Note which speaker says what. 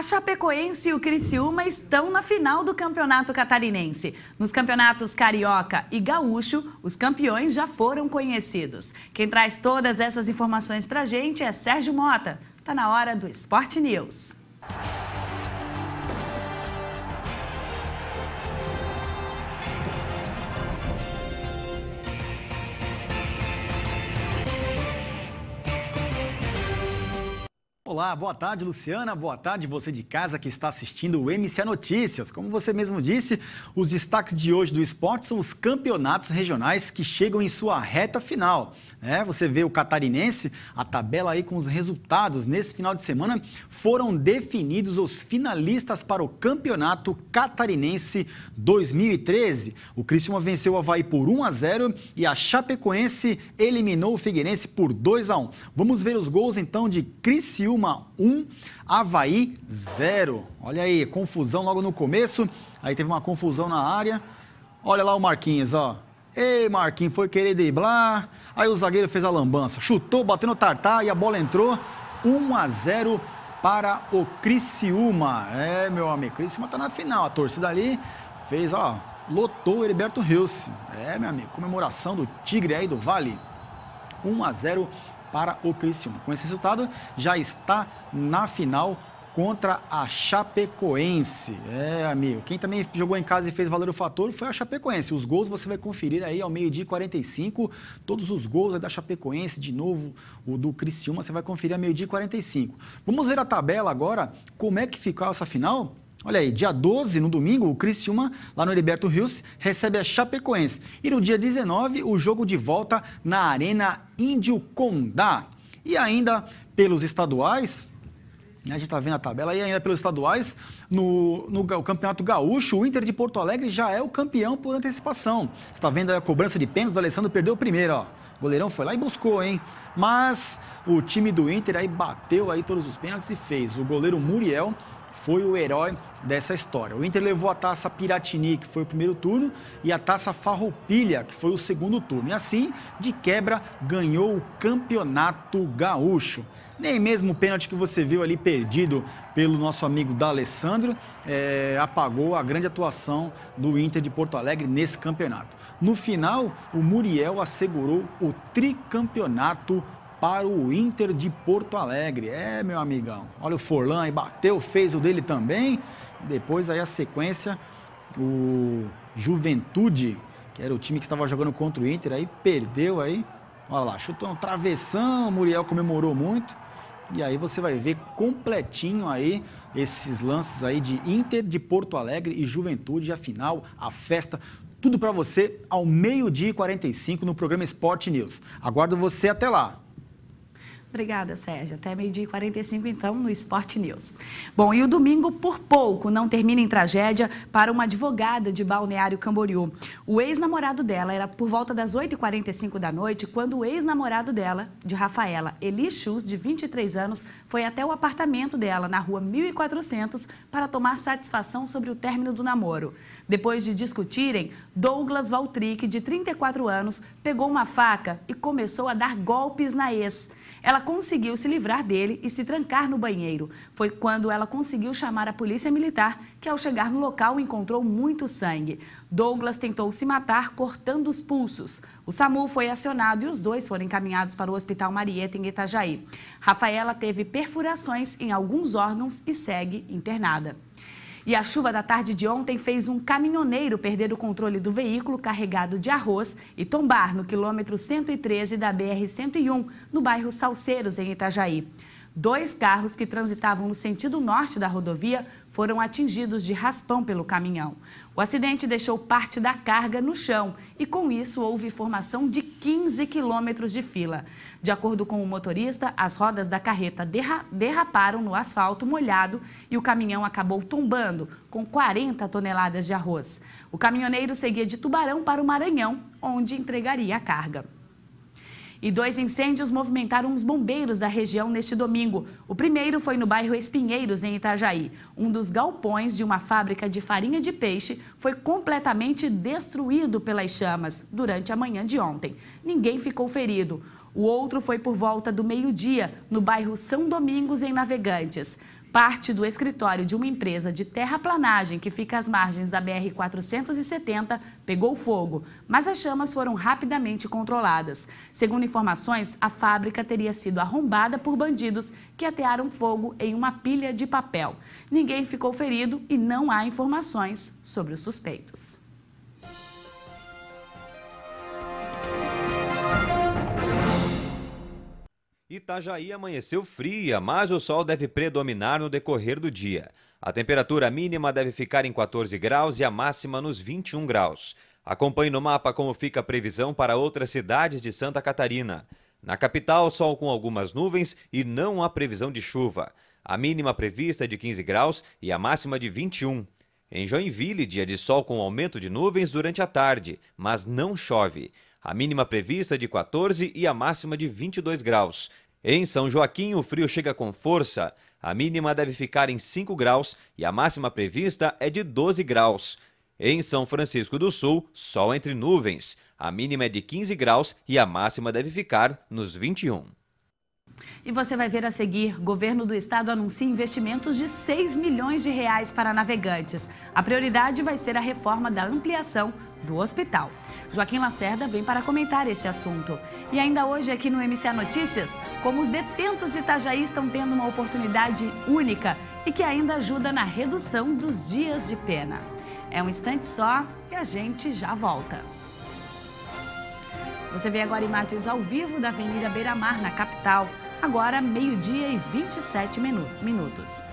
Speaker 1: A Chapecoense e o Criciúma estão na final do Campeonato Catarinense. Nos campeonatos carioca e gaúcho, os campeões já foram conhecidos. Quem traz todas essas informações pra gente é Sérgio Mota. Tá na hora do Esporte News.
Speaker 2: Olá, boa tarde, Luciana. Boa tarde, você de casa que está assistindo o MC Notícias. Como você mesmo disse, os destaques de hoje do esporte são os campeonatos regionais que chegam em sua reta final. É, você vê o catarinense, a tabela aí com os resultados. Nesse final de semana foram definidos os finalistas para o Campeonato Catarinense 2013. O Criciúma venceu o Havaí por 1 a 0 e a Chapecoense eliminou o Figueirense por 2 a 1. Vamos ver os gols então de Criciúma Criciúma 1, Havaí 0. Olha aí, confusão logo no começo. Aí teve uma confusão na área. Olha lá o Marquinhos, ó. Ei, Marquinhos, foi querer driblar. Aí o zagueiro fez a lambança. Chutou, bateu no tartar e a bola entrou. 1 a 0 para o Criciúma. É, meu amigo, Criciúma tá na final. A torcida ali fez, ó, lotou o Heriberto Rios. É, meu amigo, comemoração do Tigre aí do Vale. 1 a 0 para o Criciúma. Com esse resultado, já está na final contra a Chapecoense. É, amigo. Quem também jogou em casa e fez valer o fator foi a Chapecoense. Os gols você vai conferir aí ao meio-dia 45. Todos os gols é da Chapecoense, de novo, o do Criciúma, você vai conferir ao meio-dia 45. Vamos ver a tabela agora, como é que ficou essa final? Olha aí, dia 12, no domingo, o Criciúma, lá no Heriberto Rios, recebe a Chapecoense. E no dia 19, o jogo de volta na Arena Índio Condá. E ainda pelos estaduais, a gente está vendo a tabela e ainda pelos estaduais, no, no, no Campeonato Gaúcho, o Inter de Porto Alegre já é o campeão por antecipação. Você está vendo a cobrança de pênaltis, o Alessandro perdeu o primeiro, ó. O goleirão foi lá e buscou, hein? Mas o time do Inter aí bateu aí todos os pênaltis e fez. O goleiro Muriel foi o herói dessa história. O Inter levou a taça Piratini, que foi o primeiro turno, e a taça Farroupilha, que foi o segundo turno. E assim, de quebra, ganhou o Campeonato Gaúcho. Nem mesmo o pênalti que você viu ali perdido pelo nosso amigo D'Alessandro é, apagou a grande atuação do Inter de Porto Alegre nesse campeonato. No final, o Muriel assegurou o tricampeonato para o Inter de Porto Alegre. É, meu amigão. Olha o Forlan aí, bateu, fez o dele também. E depois aí a sequência, o Juventude, que era o time que estava jogando contra o Inter, aí perdeu aí. Olha lá, chutou um travessão, o Muriel comemorou muito. E aí você vai ver completinho aí esses lances aí de Inter de Porto Alegre e Juventude, a final, a festa, tudo para você ao meio-dia e 45 no programa Esporte News. Aguardo você até lá.
Speaker 1: Obrigada, Sérgio. Até meio-dia e 45, então, no Esporte News. Bom, e o domingo, por pouco, não termina em tragédia para uma advogada de Balneário Camboriú. O ex-namorado dela era por volta das 8h45 da noite, quando o ex-namorado dela, de Rafaela, Eli vinte de 23 anos, foi até o apartamento dela, na rua 1400, para tomar satisfação sobre o término do namoro. Depois de discutirem, Douglas Valtric, de 34 anos, pegou uma faca e começou a dar golpes na ex. Ela ela conseguiu se livrar dele e se trancar no banheiro. Foi quando ela conseguiu chamar a polícia militar, que ao chegar no local encontrou muito sangue. Douglas tentou se matar cortando os pulsos. O SAMU foi acionado e os dois foram encaminhados para o Hospital Marieta, em Itajaí. Rafaela teve perfurações em alguns órgãos e segue internada. E a chuva da tarde de ontem fez um caminhoneiro perder o controle do veículo carregado de arroz e tombar no quilômetro 113 da BR-101, no bairro Salceiros, em Itajaí. Dois carros que transitavam no sentido norte da rodovia foram atingidos de raspão pelo caminhão. O acidente deixou parte da carga no chão e, com isso, houve formação de 15 quilômetros de fila. De acordo com o motorista, as rodas da carreta derra derraparam no asfalto molhado e o caminhão acabou tombando com 40 toneladas de arroz. O caminhoneiro seguia de Tubarão para o Maranhão, onde entregaria a carga. E dois incêndios movimentaram os bombeiros da região neste domingo. O primeiro foi no bairro Espinheiros, em Itajaí. Um dos galpões de uma fábrica de farinha de peixe foi completamente destruído pelas chamas durante a manhã de ontem. Ninguém ficou ferido. O outro foi por volta do meio-dia, no bairro São Domingos, em Navegantes. Parte do escritório de uma empresa de terraplanagem que fica às margens da BR-470 pegou fogo, mas as chamas foram rapidamente controladas. Segundo informações, a fábrica teria sido arrombada por bandidos que atearam fogo em uma pilha de papel. Ninguém ficou ferido e não há informações sobre os suspeitos.
Speaker 3: Itajaí amanheceu fria, mas o sol deve predominar no decorrer do dia. A temperatura mínima deve ficar em 14 graus e a máxima nos 21 graus. Acompanhe no mapa como fica a previsão para outras cidades de Santa Catarina. Na capital, sol com algumas nuvens e não há previsão de chuva. A mínima prevista é de 15 graus e a máxima de 21. Em Joinville, dia de sol com aumento de nuvens durante a tarde, mas não chove a mínima prevista é de 14 e a máxima de 22 graus. Em São Joaquim, o frio chega com força. A mínima deve ficar em 5 graus e a máxima prevista é de 12 graus. Em São Francisco do Sul, sol entre nuvens. A mínima é de 15 graus e a máxima deve ficar nos 21.
Speaker 1: E você vai ver a seguir, governo do estado anuncia investimentos de 6 milhões de reais para navegantes. A prioridade vai ser a reforma da ampliação do hospital. Joaquim Lacerda vem para comentar este assunto. E ainda hoje aqui no MCA Notícias, como os detentos de Itajaí estão tendo uma oportunidade única e que ainda ajuda na redução dos dias de pena. É um instante só e a gente já volta. Você vê agora imagens ao vivo da Avenida Beira-Mar, na capital. Agora, meio-dia e 27 minutos.